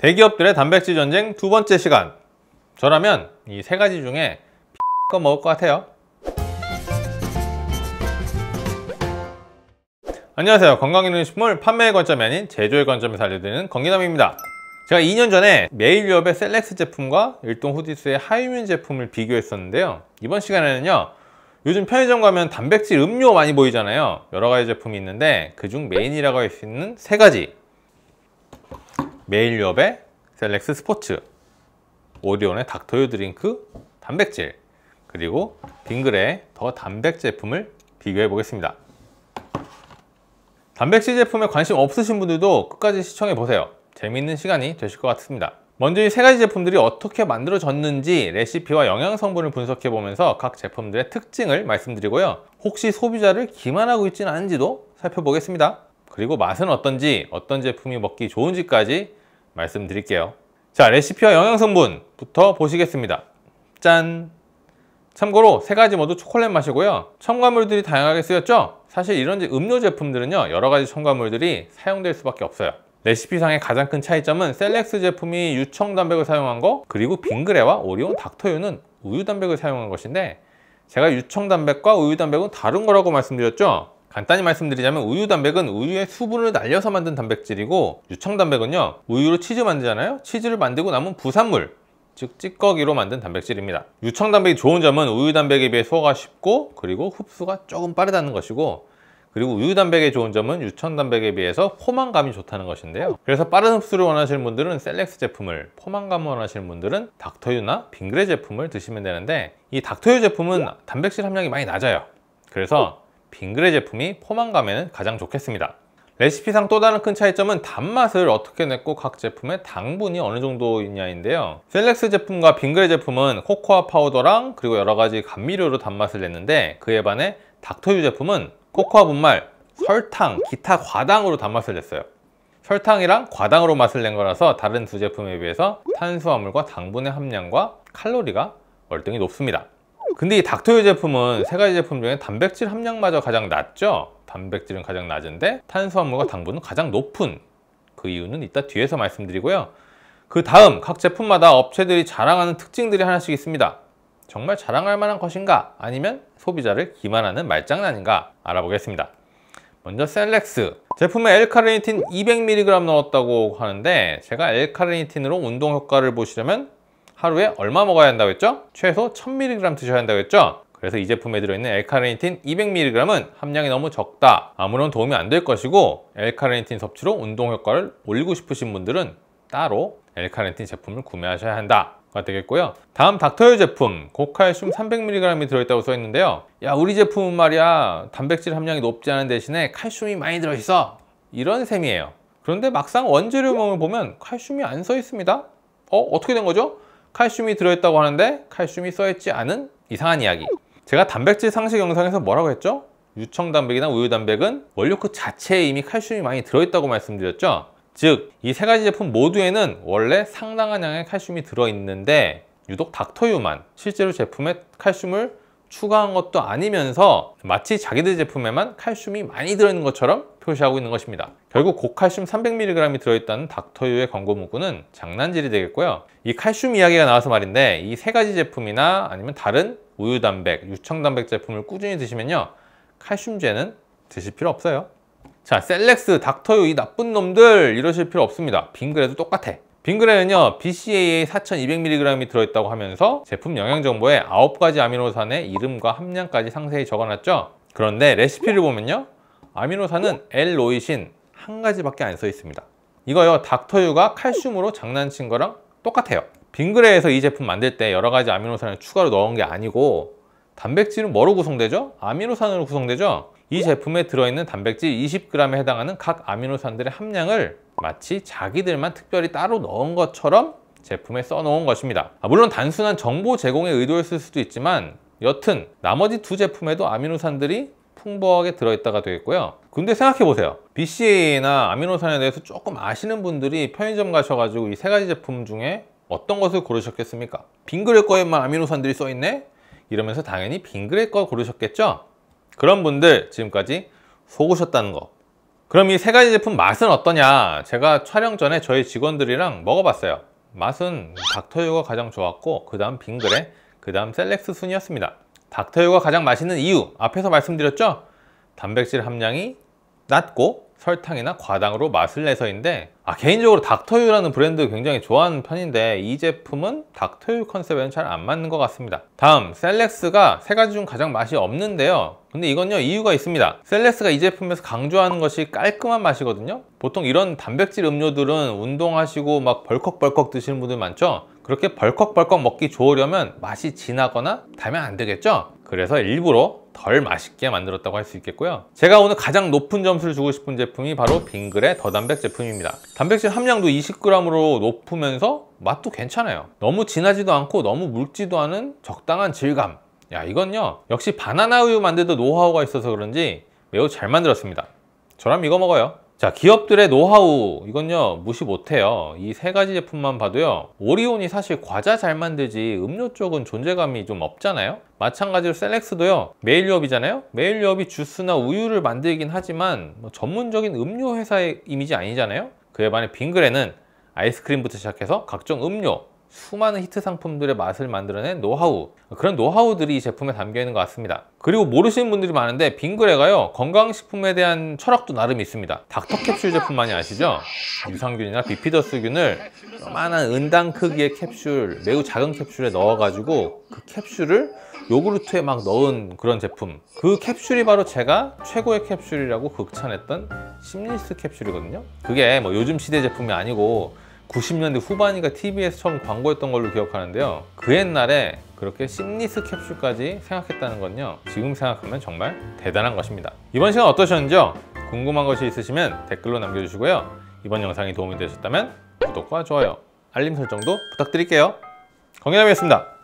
대기업들의 단백질 전쟁 두 번째 시간 저라면 이 세 가지 중에 거 먹을 것 같아요 안녕하세요 건강있능 식물 판매의 관점이 아닌 제조의 관점에서 알려드리는 건기남입니다 제가 2년 전에 메일유업의 셀렉스 제품과 일동 후디스의 하이뮨 제품을 비교했었는데요 이번 시간에는요 요즘 편의점 가면 단백질 음료 많이 보이잖아요 여러 가지 제품이 있는데 그중 메인이라고 할 수 있는 세 가지 메일협의 셀렉스 스포츠, 오디온의 닥터유 드링크 단백질, 그리고 빙그레의 더 단백 제품을 비교해 보겠습니다. 단백질 제품에 관심 없으신 분들도 끝까지 시청해 보세요. 재미있는 시간이 되실 것 같습니다. 먼저 이 세 가지 제품들이 어떻게 만들어졌는지 레시피와 영양 성분을 분석해 보면서 각 제품들의 특징을 말씀드리고요. 혹시 소비자를 기만하고 있지는 않은지도 살펴보겠습니다. 그리고 맛은 어떤지, 어떤 제품이 먹기 좋은지까지 말씀드릴게요. 자, 레시피와 영양성분부터 보시겠습니다. 짠! 참고로 세 가지 모두 초콜릿 맛이고요. 첨가물들이 다양하게 쓰였죠? 사실 이런 음료 제품들은요, 여러 가지 첨가물들이 사용될 수밖에 없어요. 레시피상의 가장 큰 차이점은 셀렉스 제품이 유청 단백을 사용한 거 그리고 빙그레와 오리온 닥터유는 우유 단백을 사용한 것인데 제가 유청 단백과 우유 단백은 다른 거라고 말씀드렸죠? 간단히 말씀드리자면 우유 단백은 우유의 수분을 날려서 만든 단백질이고 유청 단백은요 우유로 치즈 만드잖아요 치즈를 만들고 남은 부산물 즉 찌꺼기로 만든 단백질입니다 유청 단백이 좋은 점은 우유 단백에 비해 소화가 쉽고 그리고 흡수가 조금 빠르다는 것이고 그리고 우유 단백의 좋은 점은 유청 단백에 비해서 포만감이 좋다는 것인데요 그래서 빠른 흡수를 원하시는 분들은 셀렉스 제품을 포만감 원하시는 분들은 닥터유나 빙그레 제품을 드시면 되는데 이 닥터유 제품은 단백질 함량이 많이 낮아요 그래서 빙그레 제품이 포만감에는 가장 좋겠습니다. 레시피상 또 다른 큰 차이점은 단맛을 어떻게 냈고 각 제품의 당분이 어느 정도 있냐인데요 셀렉스 제품과 빙그레 제품은 코코아 파우더랑 그리고 여러가지 감미료로 단맛을 냈는데 그에 반해 닥터유 제품은 코코아 분말, 설탕, 기타 과당으로 단맛을 냈어요 설탕이랑 과당으로 맛을 낸 거라서 다른 두 제품에 비해서 탄수화물과 당분의 함량과 칼로리가 월등히 높습니다 근데 이 닥터유 제품은 세 가지 제품 중에 단백질 함량마저 가장 낮죠 단백질은 가장 낮은데 탄수화물과 당분은 가장 높은 그 이유는 이따 뒤에서 말씀드리고요 그 다음 각 제품마다 업체들이 자랑하는 특징들이 하나씩 있습니다 정말 자랑할 만한 것인가 아니면 소비자를 기만하는 말장난인가 알아보겠습니다 먼저 셀렉스 제품에 엘카르니틴 200mg 넣었다고 하는데 제가 엘카르니틴으로 운동 효과를 보시려면 하루에 얼마 먹어야 한다고 했죠? 최소 1000mg 드셔야 한다고 했죠? 그래서 이 제품에 들어있는 엘카르니틴 200mg은 함량이 너무 적다 아무런 도움이 안 될 것이고 엘카르니틴 섭취로 운동 효과를 올리고 싶으신 분들은 따로 엘카르니틴 제품을 구매하셔야 한다 가 되겠고요 다음 닥터유 제품 고칼슘 300mg이 들어있다고 써있는데요 야 우리 제품은 말이야 단백질 함량이 높지 않은 대신에 칼슘이 많이 들어있어 이런 셈이에요 그런데 막상 원재료명을 보면 칼슘이 안 써있습니다 어? 어떻게 된 거죠? 칼슘이 들어있다고 하는데 칼슘이 써있지 않은 이상한 이야기 제가 단백질 상식 영상에서 뭐라고 했죠? 유청단백이나 우유단백은 원료 그 자체에 이미 칼슘이 많이 들어있다고 말씀드렸죠? 즉, 이 세 가지 제품 모두에는 원래 상당한 양의 칼슘이 들어있는데 유독 닥터유만 실제로 제품에 칼슘을 추가한 것도 아니면서 마치 자기들 제품에만 칼슘이 많이 들어있는 것처럼 표시하고 있는 것입니다. 결국 고칼슘 300mg이 들어있다는 닥터유의 광고 문구는 장난질이 되겠고요. 이 칼슘 이야기가 나와서 말인데 이 세 가지 제품이나 아니면 다른 우유 단백, 유청 단백 제품을 꾸준히 드시면요. 칼슘제는 드실 필요 없어요. 자, 셀렉스, 닥터유 이 나쁜 놈들 이러실 필요 없습니다. 빙그레도 똑같아. 빙그레는요 BCAA 4200mg이 들어있다고 하면서 제품 영양정보에 9가지 아미노산의 이름과 함량까지 상세히 적어놨죠 그런데 레시피를 보면요 아미노산은 엘로이신한 가지밖에 안 써 있습니다 이거요 닥터유가 칼슘으로 장난친 거랑 똑같아요 빙그레에서 이 제품 만들 때 여러 가지 아미노산을 추가로 넣은 게 아니고 단백질은 뭐로 구성되죠? 아미노산으로 구성되죠? 이 제품에 들어있는 단백질 20g에 해당하는 각 아미노산들의 함량을 마치 자기들만 특별히 따로 넣은 것처럼 제품에 써놓은 것입니다 아, 물론 단순한 정보 제공의 의도였을 수도 있지만 여튼 나머지 두 제품에도 아미노산들이 풍부하게 들어있다가 되겠고요 근데 생각해보세요 BCA나 아미노산에 대해서 조금 아시는 분들이 편의점 가셔가지고 이 세 가지 제품 중에 어떤 것을 고르셨겠습니까? 빙그레 거에만 아미노산들이 써있네? 이러면서 당연히 빙그레 거 고르셨겠죠? 그런 분들 지금까지 속으셨다는 거 그럼 이 세 가지 제품 맛은 어떠냐 제가 촬영 전에 저희 직원들이랑 먹어봤어요 맛은 닥터유가 가장 좋았고 그 다음 빙그레 그 다음 셀렉스 순이었습니다 닥터유가 가장 맛있는 이유 앞에서 말씀드렸죠? 단백질 함량이 낮고 설탕이나 과당으로 맛을 내서인데 아 개인적으로 닥터유라는 브랜드 굉장히 좋아하는 편인데 이 제품은 닥터유 컨셉에는 잘 안 맞는 것 같습니다 다음 셀렉스가 세 가지 중 가장 맛이 없는데요 근데 이건요 이유가 있습니다 셀렉스가 이 제품에서 강조하는 것이 깔끔한 맛이거든요 보통 이런 단백질 음료들은 운동하시고 막 벌컥벌컥 드시는 분들 많죠 그렇게 벌컥벌컥 먹기 좋으려면 맛이 진하거나 달면 안 되겠죠? 그래서 일부러 덜 맛있게 만들었다고 할 수 있겠고요 제가 오늘 가장 높은 점수를 주고 싶은 제품이 바로 빙글의 더 단백 제품입니다 단백질 함량도 20g으로 높으면서 맛도 괜찮아요 너무 진하지도 않고 너무 묽지도 않은 적당한 질감 야 이건요 역시 바나나 우유 만들던 노하우가 있어서 그런지 매우 잘 만들었습니다 저라면 이거 먹어요 자 기업들의 노하우 이건요 무시 못해요 이 세 가지 제품만 봐도요 오리온이 사실 과자 잘 만들지 음료 쪽은 존재감이 좀 없잖아요 마찬가지로 셀렉스도요 메일유업이잖아요 메일유업이 주스나 우유를 만들긴 하지만 뭐 전문적인 음료 회사의 이미지 아니잖아요 그에 반해 빙그레는 아이스크림부터 시작해서 각종 음료 수많은 히트 상품들의 맛을 만들어낸 노하우 그런 노하우들이 이 제품에 담겨 있는 것 같습니다 그리고 모르시는 분들이 많은데 빙그레가요 건강식품에 대한 철학도 나름 있습니다 닥터캡슐 제품 많이 아시죠? 유산균이나 비피더스균을 요만한 은당 크기의 캡슐 매우 작은 캡슐에 넣어가지고 그 캡슐을 요구르트에 막 넣은 그런 제품 그 캡슐이 바로 제가 최고의 캡슐이라고 극찬했던 심리스 캡슐이거든요 그게 뭐 요즘 시대 제품이 아니고 90년대 후반인가 TV에서 처음 광고했던 걸로 기억하는데요 그 옛날에 그렇게 심리스 캡슐까지 생각했다는 건요 지금 생각하면 정말 대단한 것입니다 이번 시간 어떠셨는지요? 궁금한 것이 있으시면 댓글로 남겨주시고요 이번 영상이 도움이 되셨다면 구독과 좋아요 알림 설정도 부탁드릴게요 건희남이었습니다